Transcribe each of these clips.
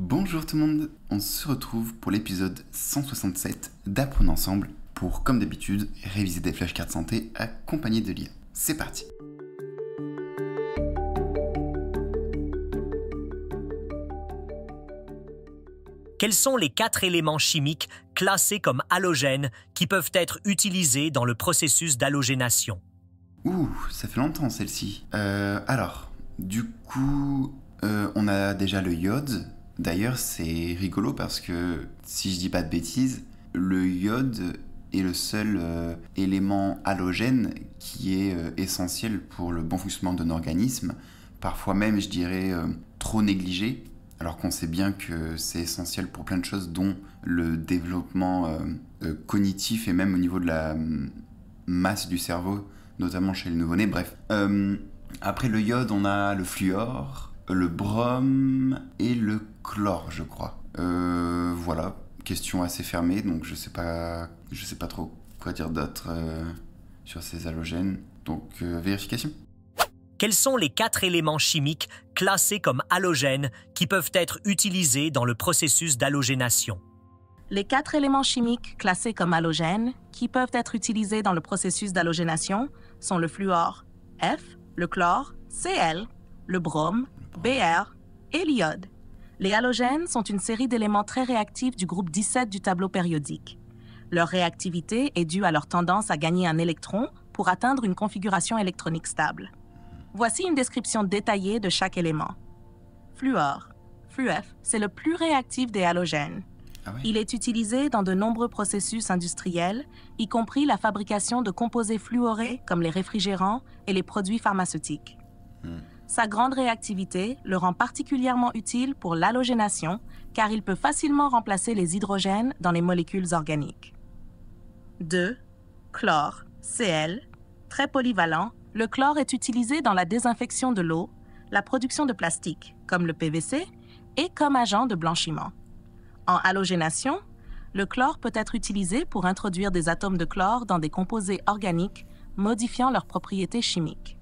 Bonjour tout le monde, on se retrouve pour l'épisode 167 d'Apprendre ensemble pour, comme d'habitude, réviser des flashcards santé accompagnées de liens. C'est parti Quels sont les quatre éléments chimiques classés comme halogènes qui peuvent être utilisés dans le processus d'halogénation Ouh, ça fait longtemps celle-ci. Euh, alors, du coup, euh, on a déjà le iode, D'ailleurs, c'est rigolo parce que, si je dis pas de bêtises, le iode est le seul euh, élément halogène qui est euh, essentiel pour le bon fonctionnement d'un organisme, parfois même, je dirais, euh, trop négligé, alors qu'on sait bien que c'est essentiel pour plein de choses, dont le développement cognitif et même au niveau de la mm, masse du cerveau, notamment chez les nouveau-nés. Bref. après le iode, on a le fluor, le brom et le chlore, je crois. Euh, voilà, question assez fermée, donc je sais pas, je sais pas trop quoi dire d'autre euh, sur ces halogènes. Donc euh, vérification. Quels sont les quatre éléments chimiques classés comme halogènes qui peuvent être utilisés dans le processus d'halogénation Les quatre éléments chimiques classés comme halogènes qui peuvent être utilisés dans le processus d'halogénation sont le fluor F, le chlore Cl, le brome Br et l'iode. Les halogènes sont une série d'éléments très réactifs du groupe 17 du tableau périodique. Leur réactivité est due à leur tendance à gagner un électron pour atteindre une configuration électronique stable. Voici une description détaillée de chaque élément. Fluor. Flu-F, c'est le plus réactif des halogènes. Ah Il est utilisé dans de nombreux processus industriels, y compris la fabrication de composés fluorés comme les réfrigérants et les produits pharmaceutiques. Hmm. Sa grande réactivité le rend particulièrement utile pour l'halogénation, car il peut facilement remplacer les hydrogènes dans les molécules organiques. 2. Chlore, Cl, très polyvalent, le chlore est utilisé dans la désinfection de l'eau, la production de plastique, comme le PVC, et comme agent de blanchiment. En halogénation, le chlore peut être utilisé pour introduire des atomes de chlore dans des composés organiques, modifiant leurs propriétés chimiques.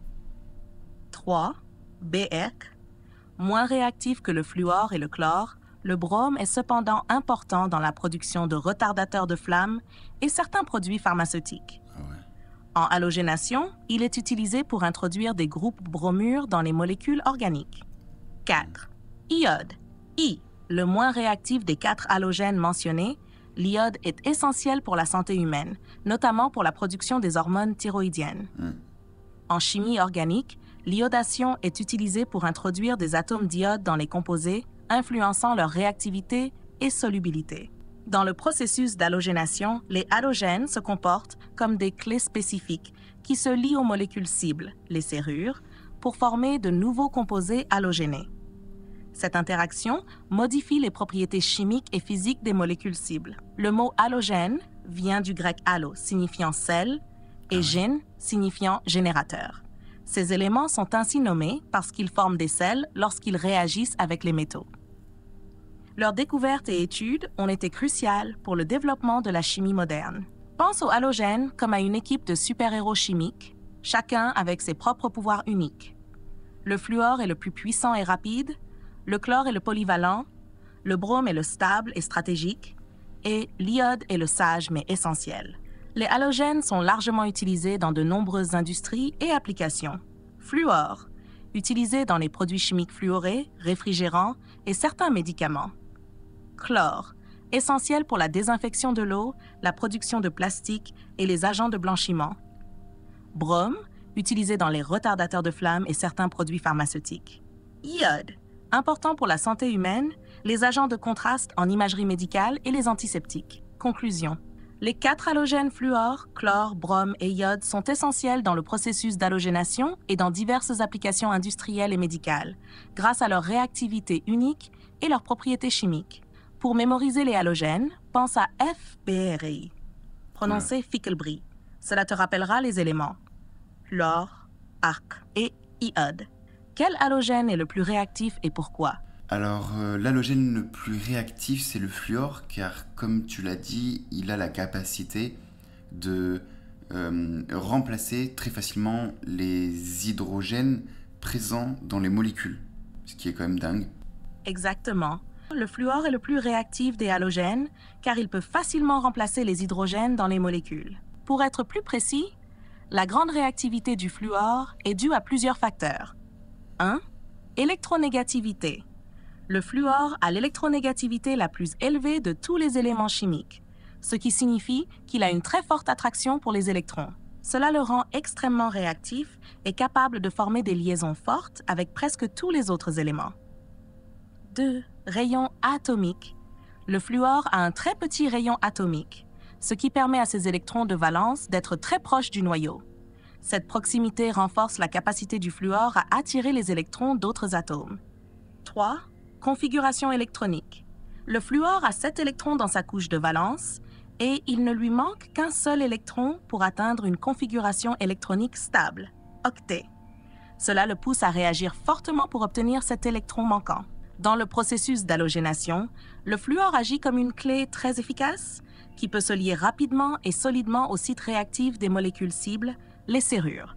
3. BR, moins réactif que le fluor et le chlore, le brome est cependant important dans la production de retardateurs de flammes et certains produits pharmaceutiques. Ah en halogénation, il est utilisé pour introduire des groupes bromures dans les molécules organiques. 4. Iode. I, le moins réactif des quatre halogènes mentionnés, l'iode est essentiel pour la santé humaine, notamment pour la production des hormones thyroïdiennes. Hmm. En chimie organique, l'iodation est utilisée pour introduire des atomes d'iode dans les composés, influençant leur réactivité et solubilité. Dans le processus d'halogénation, les halogènes se comportent comme des clés spécifiques qui se lient aux molécules cibles, les serrures, pour former de nouveaux composés halogénés. Cette interaction modifie les propriétés chimiques et physiques des molécules cibles. Le mot halogène vient du grec halo signifiant sel et ah gène signifiant générateur. Ces éléments sont ainsi nommés parce qu'ils forment des sels lorsqu'ils réagissent avec les métaux. Leurs découvertes et études ont été cruciales pour le développement de la chimie moderne. Pense aux halogènes comme à une équipe de super-héros chimiques, chacun avec ses propres pouvoirs uniques. Le fluor est le plus puissant et rapide, le chlore est le polyvalent, le brome est le stable et stratégique, et l'iode est le sage mais essentiel. Les halogènes sont largement utilisés dans de nombreuses industries et applications. Fluor, utilisé dans les produits chimiques fluorés, réfrigérants et certains médicaments. Chlore, essentiel pour la désinfection de l'eau, la production de plastique et les agents de blanchiment. Brome, utilisé dans les retardateurs de flammes et certains produits pharmaceutiques. Iode, important pour la santé humaine, les agents de contraste en imagerie médicale et les antiseptiques. Conclusion. Les quatre halogènes fluor, chlore, brome et iode sont essentiels dans le processus d'halogénation et dans diverses applications industrielles et médicales, grâce à leur réactivité unique et leurs propriétés chimiques. Pour mémoriser les halogènes, pense à FBRI, prononcé Ficklebrie. Cela te rappellera les éléments l'or, arc et iode. Quel halogène est le plus réactif et pourquoi alors euh, l'halogène le plus réactif, c'est le fluor, car comme tu l'as dit, il a la capacité de euh, remplacer très facilement les hydrogènes présents dans les molécules, ce qui est quand même dingue. Exactement. Le fluor est le plus réactif des halogènes, car il peut facilement remplacer les hydrogènes dans les molécules. Pour être plus précis, la grande réactivité du fluor est due à plusieurs facteurs. 1. Électronégativité le fluor a l'électronégativité la plus élevée de tous les éléments chimiques, ce qui signifie qu'il a une très forte attraction pour les électrons. Cela le rend extrêmement réactif et capable de former des liaisons fortes avec presque tous les autres éléments. 2. Rayon atomique. Le fluor a un très petit rayon atomique, ce qui permet à ses électrons de valence d'être très proches du noyau. Cette proximité renforce la capacité du fluor à attirer les électrons d'autres atomes. 3. Configuration électronique. Le fluor a 7 électrons dans sa couche de valence et il ne lui manque qu'un seul électron pour atteindre une configuration électronique stable, octet. Cela le pousse à réagir fortement pour obtenir cet électron manquant. Dans le processus d'halogénation, le fluor agit comme une clé très efficace qui peut se lier rapidement et solidement au site réactif des molécules cibles, les serrures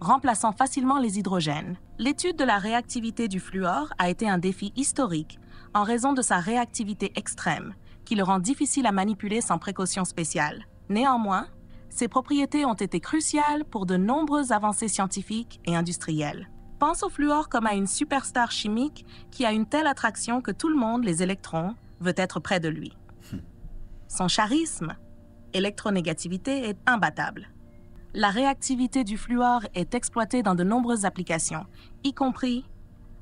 remplaçant facilement les hydrogènes. L'étude de la réactivité du fluor a été un défi historique en raison de sa réactivité extrême, qui le rend difficile à manipuler sans précaution spéciale. Néanmoins, ses propriétés ont été cruciales pour de nombreuses avancées scientifiques et industrielles. Pense au fluor comme à une superstar chimique qui a une telle attraction que tout le monde, les électrons, veut être près de lui. Hmm. Son charisme, électronégativité, est imbattable la réactivité du fluor est exploitée dans de nombreuses applications, y compris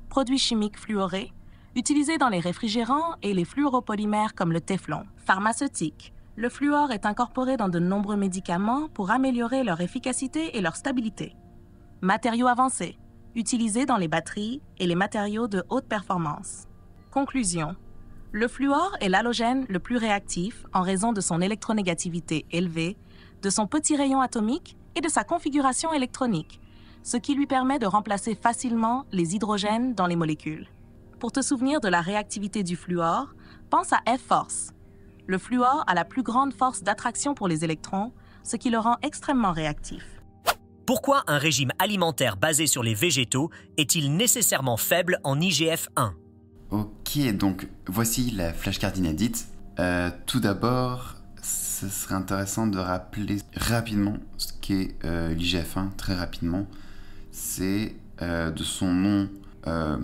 produits chimiques fluorés, utilisés dans les réfrigérants et les fluoropolymères comme le Teflon. pharmaceutique. Le fluor est incorporé dans de nombreux médicaments pour améliorer leur efficacité et leur stabilité. Matériaux avancés, utilisés dans les batteries et les matériaux de haute performance. Conclusion. Le fluor est l'halogène le plus réactif en raison de son électronégativité élevée, de son petit rayon atomique et de sa configuration électronique, ce qui lui permet de remplacer facilement les hydrogènes dans les molécules. Pour te souvenir de la réactivité du fluor, pense à F-force. Le fluor a la plus grande force d'attraction pour les électrons, ce qui le rend extrêmement réactif. Pourquoi un régime alimentaire basé sur les végétaux est-il nécessairement faible en IGF-1 Ok, donc voici la flashcard inédite. Euh, tout d'abord, ce serait intéressant de rappeler rapidement ce qui euh, l'IGF-1 très rapidement, c'est euh, de son nom euh,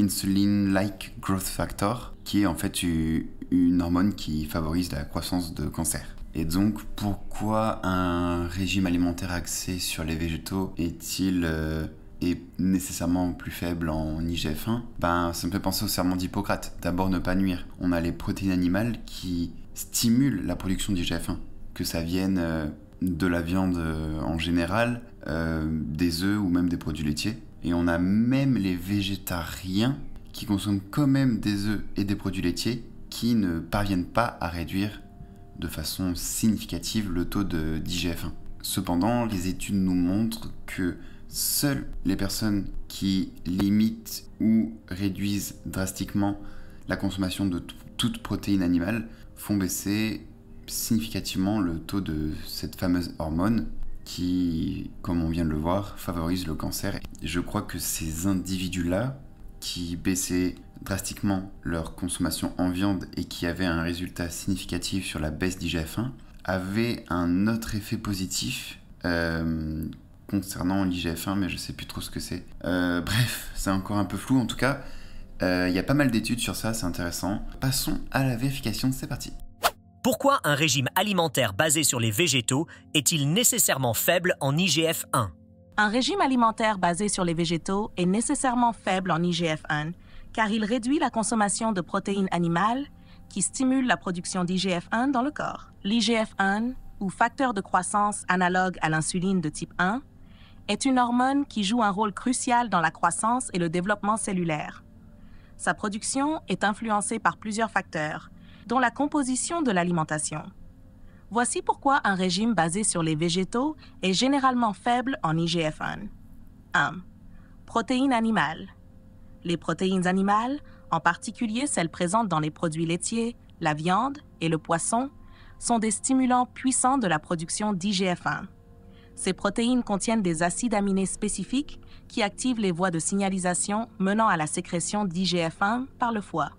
Insulin-like Growth Factor, qui est en fait une hormone qui favorise la croissance de cancer. Et donc pourquoi un régime alimentaire axé sur les végétaux est-il est nécessairement plus faible en IGF-1, ben, ça me fait penser au serment d'Hippocrate. D'abord, ne pas nuire. On a les protéines animales qui stimulent la production d'IGF-1, que ça vienne de la viande euh, en général, euh, des œufs ou même des produits laitiers. Et on a même les végétariens qui consomment quand même des œufs et des produits laitiers qui ne parviennent pas à réduire de façon significative le taux de d'IGF-1. Cependant, les études nous montrent que seules les personnes qui limitent ou réduisent drastiquement la consommation de toute protéine animale font baisser significativement le taux de cette fameuse hormone qui, comme on vient de le voir, favorise le cancer. Je crois que ces individus-là, qui baissaient drastiquement leur consommation en viande et qui avaient un résultat significatif sur la baisse d'IGF-1, avaient un autre effet positif euh, concernant l'IGF-1, mais je sais plus trop ce que c'est. Euh, bref, c'est encore un peu flou. En tout cas, euh, il y a pas mal d'études sur ça, c'est intéressant. Passons à la vérification, c'est parti. Pourquoi un régime alimentaire basé sur les végétaux est-il nécessairement faible en IGF-1 Un régime alimentaire basé sur les végétaux est nécessairement faible en IGF-1 car il réduit la consommation de protéines animales qui stimulent la production d'IGF-1 dans le corps. L'IGF-1, ou facteur de croissance analogue à l'insuline de type 1, est une hormone qui joue un rôle crucial dans la croissance et le développement cellulaire. Sa production est influencée par plusieurs facteurs, dont la composition de l'alimentation. Voici pourquoi un régime basé sur les végétaux est généralement faible en IGF-1. 1. Protéines animales. Les protéines animales, en particulier celles présentes dans les produits laitiers, la viande et le poisson, sont des stimulants puissants de la production d'IGF-1. Ces protéines contiennent des acides aminés spécifiques qui activent les voies de signalisation menant à la sécrétion d'IGF-1 par le foie.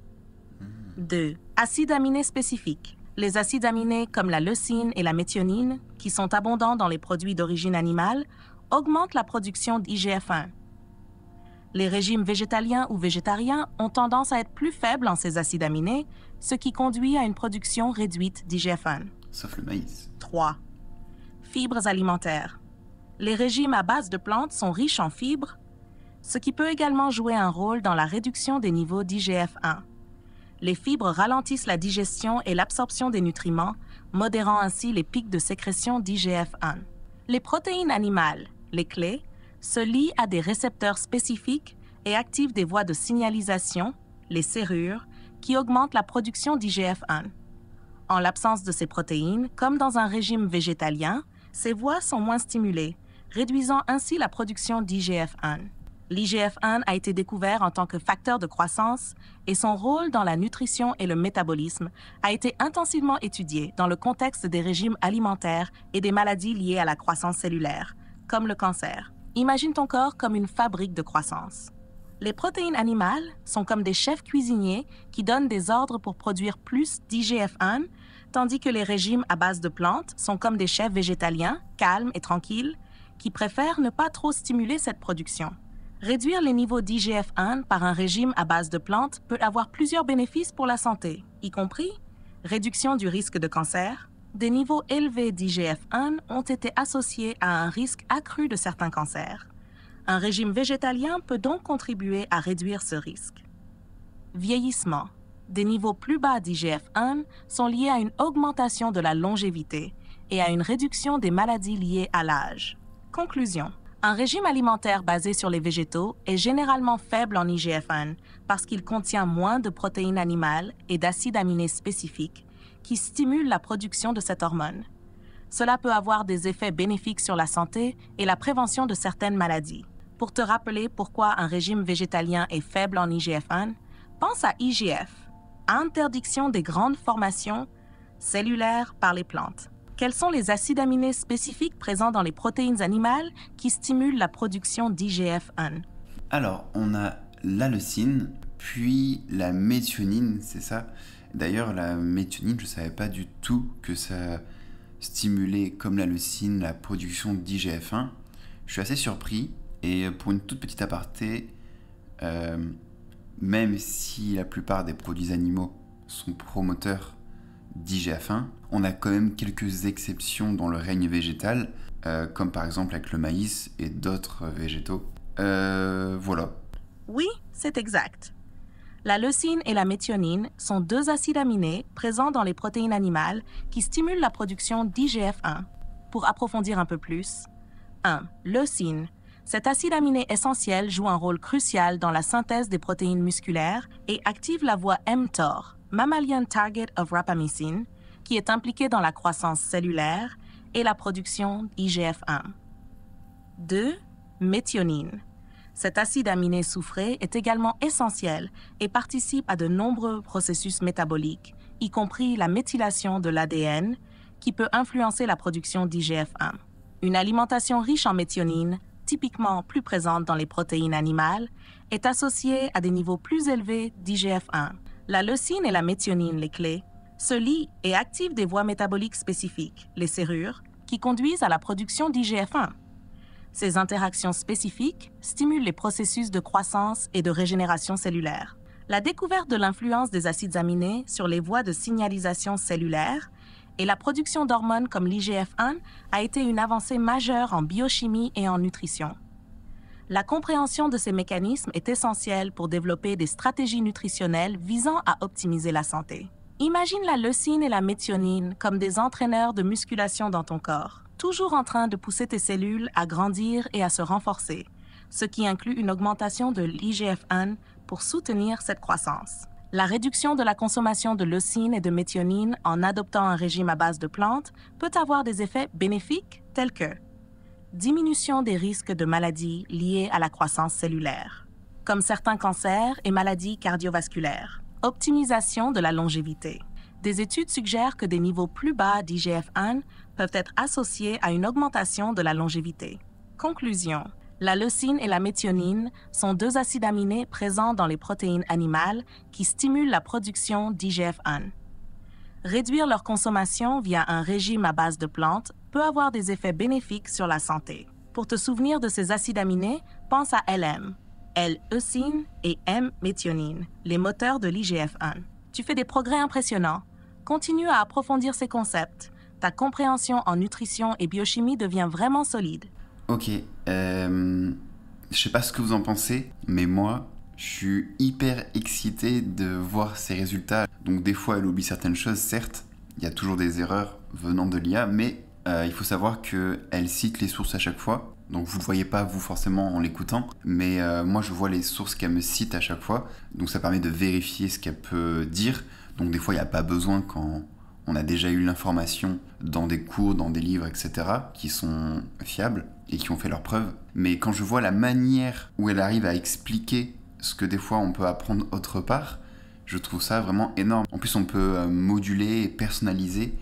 2. Acides aminés spécifiques. Les acides aminés comme la leucine et la méthionine, qui sont abondants dans les produits d'origine animale, augmentent la production d'IGF-1. Les régimes végétaliens ou végétariens ont tendance à être plus faibles en ces acides aminés, ce qui conduit à une production réduite d'IGF-1. Sauf le maïs. 3. Fibres alimentaires. Les régimes à base de plantes sont riches en fibres, ce qui peut également jouer un rôle dans la réduction des niveaux d'IGF-1 les fibres ralentissent la digestion et l'absorption des nutriments, modérant ainsi les pics de sécrétion d'IGF-1. Les protéines animales, les clés, se lient à des récepteurs spécifiques et activent des voies de signalisation, les serrures, qui augmentent la production d'IGF-1. En l'absence de ces protéines, comme dans un régime végétalien, ces voies sont moins stimulées, réduisant ainsi la production d'IGF-1. L'IGF-1 a été découvert en tant que facteur de croissance et son rôle dans la nutrition et le métabolisme a été intensivement étudié dans le contexte des régimes alimentaires et des maladies liées à la croissance cellulaire, comme le cancer. Imagine ton corps comme une fabrique de croissance. Les protéines animales sont comme des chefs cuisiniers qui donnent des ordres pour produire plus d'IGF-1, tandis que les régimes à base de plantes sont comme des chefs végétaliens, calmes et tranquilles, qui préfèrent ne pas trop stimuler cette production. Réduire les niveaux d'IGF-1 par un régime à base de plantes peut avoir plusieurs bénéfices pour la santé, y compris réduction du risque de cancer. Des niveaux élevés d'IGF-1 ont été associés à un risque accru de certains cancers. Un régime végétalien peut donc contribuer à réduire ce risque. Vieillissement. Des niveaux plus bas d'IGF-1 sont liés à une augmentation de la longévité et à une réduction des maladies liées à l'âge. Conclusion. Un régime alimentaire basé sur les végétaux est généralement faible en IGF-1 parce qu'il contient moins de protéines animales et d'acides aminés spécifiques qui stimulent la production de cette hormone. Cela peut avoir des effets bénéfiques sur la santé et la prévention de certaines maladies. Pour te rappeler pourquoi un régime végétalien est faible en IGF-1, pense à IGF, interdiction des grandes formations cellulaires par les plantes quels sont les acides aminés spécifiques présents dans les protéines animales qui stimulent la production d'IGF-1 Alors, on a leucine puis la méthionine, c'est ça D'ailleurs, la méthionine, je ne savais pas du tout que ça stimulait, comme la leucine, la production d'IGF-1. Je suis assez surpris, et pour une toute petite aparté, euh, même si la plupart des produits animaux sont promoteurs d'IGF 1. On a quand même quelques exceptions dans le règne végétal, euh, comme par exemple avec le maïs et d'autres végétaux. Euh, voilà. Oui, c'est exact. La leucine et la méthionine sont deux acides aminés présents dans les protéines animales qui stimulent la production d'IGF-1. Pour approfondir un peu plus, 1. Leucine. Cet acide aminé essentiel joue un rôle crucial dans la synthèse des protéines musculaires et active la voie mTOR, mammalian target of rapamycin, qui est impliqué dans la croissance cellulaire et la production d'IGF-1. 2. Méthionine. Cet acide aminé soufré est également essentiel et participe à de nombreux processus métaboliques, y compris la méthylation de l'ADN, qui peut influencer la production d'IGF-1. Une alimentation riche en méthionine, typiquement plus présente dans les protéines animales, est associée à des niveaux plus élevés d'IGF-1, la leucine et la méthionine, les clés, se lient et activent des voies métaboliques spécifiques, les serrures, qui conduisent à la production d'IGF-1. Ces interactions spécifiques stimulent les processus de croissance et de régénération cellulaire. La découverte de l'influence des acides aminés sur les voies de signalisation cellulaire et la production d'hormones comme l'IGF-1 a été une avancée majeure en biochimie et en nutrition. La compréhension de ces mécanismes est essentielle pour développer des stratégies nutritionnelles visant à optimiser la santé. Imagine la leucine et la méthionine comme des entraîneurs de musculation dans ton corps, toujours en train de pousser tes cellules à grandir et à se renforcer, ce qui inclut une augmentation de l'IGF-1 pour soutenir cette croissance. La réduction de la consommation de leucine et de méthionine en adoptant un régime à base de plantes peut avoir des effets bénéfiques tels que diminution des risques de maladies liées à la croissance cellulaire, comme certains cancers et maladies cardiovasculaires, optimisation de la longévité. Des études suggèrent que des niveaux plus bas d'IGF-1 peuvent être associés à une augmentation de la longévité. Conclusion. La leucine et la méthionine sont deux acides aminés présents dans les protéines animales qui stimulent la production d'IGF-1. Réduire leur consommation via un régime à base de plantes peut avoir des effets bénéfiques sur la santé. Pour te souvenir de ces acides aminés, pense à LM, L-eucine et M-méthionine, les moteurs de l'IGF-1. Tu fais des progrès impressionnants. Continue à approfondir ces concepts. Ta compréhension en nutrition et biochimie devient vraiment solide. Ok, euh, je sais pas ce que vous en pensez, mais moi, je suis hyper excité de voir ces résultats. Donc des fois, elle oublie certaines choses, certes, il y a toujours des erreurs venant de l'IA, mais euh, il faut savoir qu'elle cite les sources à chaque fois. Donc vous ne voyez pas vous forcément en l'écoutant, mais euh, moi je vois les sources qu'elle me cite à chaque fois. Donc ça permet de vérifier ce qu'elle peut dire. Donc des fois il n'y a pas besoin quand on a déjà eu l'information dans des cours, dans des livres, etc., qui sont fiables et qui ont fait leurs preuves. Mais quand je vois la manière où elle arrive à expliquer ce que des fois on peut apprendre autre part, je trouve ça vraiment énorme. En plus on peut euh, moduler et personnaliser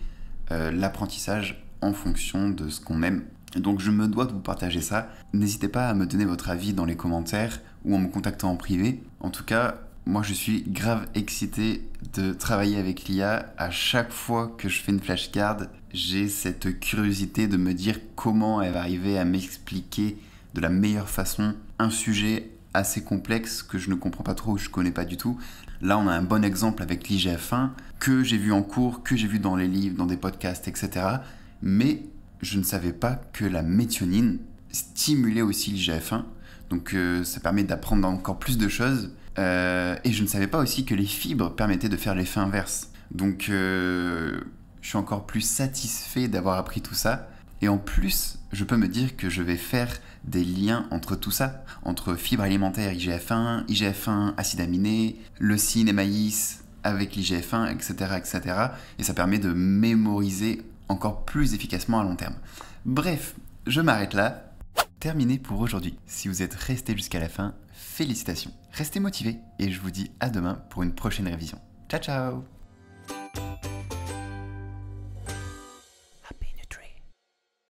l'apprentissage en fonction de ce qu'on aime. Donc je me dois de vous partager ça. N'hésitez pas à me donner votre avis dans les commentaires ou en me contactant en privé. En tout cas, moi je suis grave excité de travailler avec l'IA. À chaque fois que je fais une flashcard, j'ai cette curiosité de me dire comment elle va arriver à m'expliquer de la meilleure façon un sujet assez complexe que je ne comprends pas trop ou je connais pas du tout. Là, on a un bon exemple avec l'IGF1 que j'ai vu en cours, que j'ai vu dans les livres, dans des podcasts, etc mais je ne savais pas que la méthionine stimulait aussi l'IGF-1, donc euh, ça permet d'apprendre encore plus de choses, euh, et je ne savais pas aussi que les fibres permettaient de faire l'effet inverse. Donc euh, je suis encore plus satisfait d'avoir appris tout ça, et en plus, je peux me dire que je vais faire des liens entre tout ça, entre fibres alimentaires IGF-1, IGF-1, acides aminés, leucine et maïs avec l'IGF-1, etc., etc. Et ça permet de mémoriser encore plus efficacement à long terme. Bref, je m'arrête là. Terminé pour aujourd'hui. Si vous êtes resté jusqu'à la fin, félicitations. Restez motivés et je vous dis à demain pour une prochaine révision. Ciao ciao